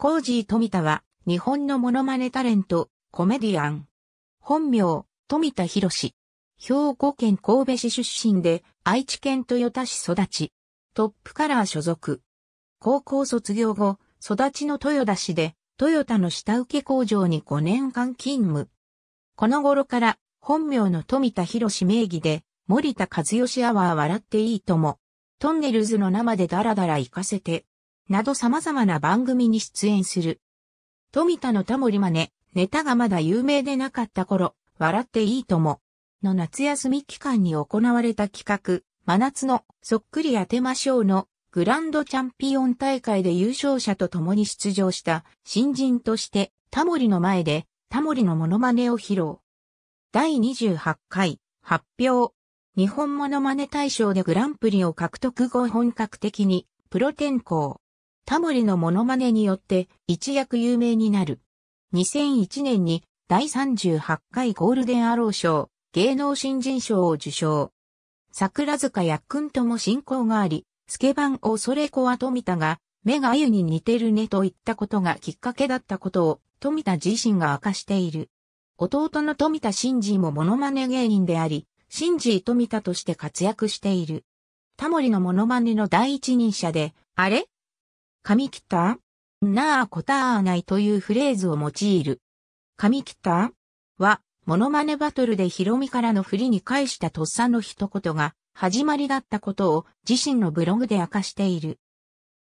コージー富田は、日本のモノマネタレント、コメディアン。本名、富田博士。兵庫県神戸市出身で、愛知県豊田市育ち。トップカラー所属。高校卒業後、育ちの豊田市で、豊田の下請け工場に5年間勤務。この頃から、本名の富田博士名義で、森田和義アワー笑っていいとも、トンネルズの生でダラダラ行かせて、など様々な番組に出演する。富田のタモリマネ、ネタがまだ有名でなかった頃、笑っていいとも、の夏休み期間に行われた企画、真夏のそっくり当てましょうのグランドチャンピオン大会で優勝者と共に出場した新人としてタモリの前でタモリのモノマネを披露。第28回発表。日本モノマネ大賞でグランプリを獲得後本格的にプロ転向。タモリのモノマネによって一躍有名になる。2001年に第38回ゴールデンアロー賞、芸能新人賞を受賞。桜塚やくんとも親交があり、スケバンをそれこは富田が、目が鮎に似てるねと言ったことがきっかけだったことを、富田自身が明かしている。弟の富田真治もモノマネ芸人であり、真治富田として活躍している。タモリのモノマネの第一人者で、あれ神来たなあ答えあないというフレーズを用いる。神来たは、モノマネバトルでヒロミからの振りに返したとっさの一言が始まりだったことを自身のブログで明かしている。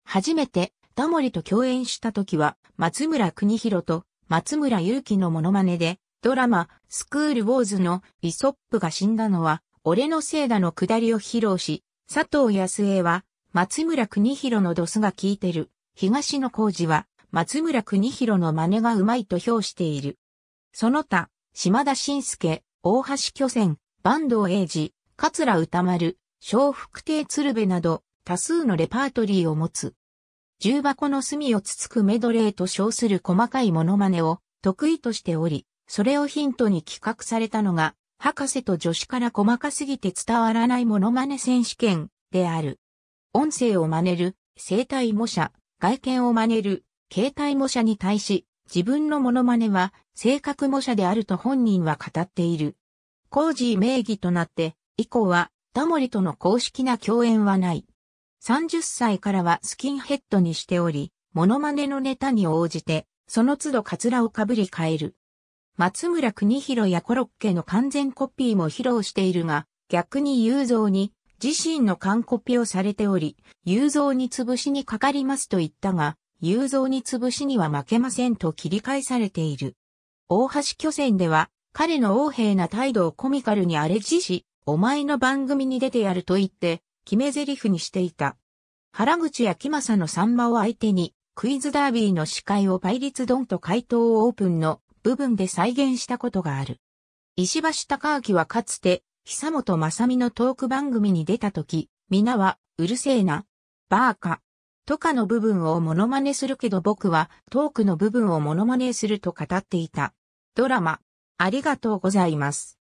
初めてタモリと共演した時は松村邦弘と松村祐樹のモノマネでドラマスクールウォーズのイソップが死んだのは俺のせいだのくだりを披露し、佐藤康恵は松村邦弘のドスが効いてる。東野幸治は、松村邦弘の真似がうまいと評している。その他、島田晋介、大橋巨泉、坂東英二、桂歌丸、小福亭鶴瓶など、多数のレパートリーを持つ。重箱の隅をつつくメドレーと称する細かいモノマネを得意としており、それをヒントに企画されたのが、博士と助手から細かすぎて伝わらないモノマネ選手権である。音声を真似る、生体模写、外見を真似る、形態模写に対し、自分のモノマネは、性格模写であると本人は語っている。コージー名義となって、以降は、タモリとの公式な共演はない。30歳からはスキンヘッドにしており、モノマネのネタに応じて、その都度カツラをかぶり替える。松村邦弘やコロッケの完全コピーも披露しているが、逆に雄造に自身の完コピをされており、雄三に潰しにかかりますと言ったが、雄三に潰しには負けませんと切り返されている。大橋巨船では、彼の横柄な態度をコミカルにアレジし、お前の番組に出てやると言って、決め台詞にしていた。原口や木正のサンマを相手に、クイズダービーの司会を倍率ドンと回答をオープンの部分で再現したことがある。石橋隆明はかつて、久本雅美のトーク番組に出た時、皆は、うるせえな、バーカ、とかの部分をモノマネするけど僕はトークの部分をモノマネすると語っていた。ドラマ、ありがとうございます。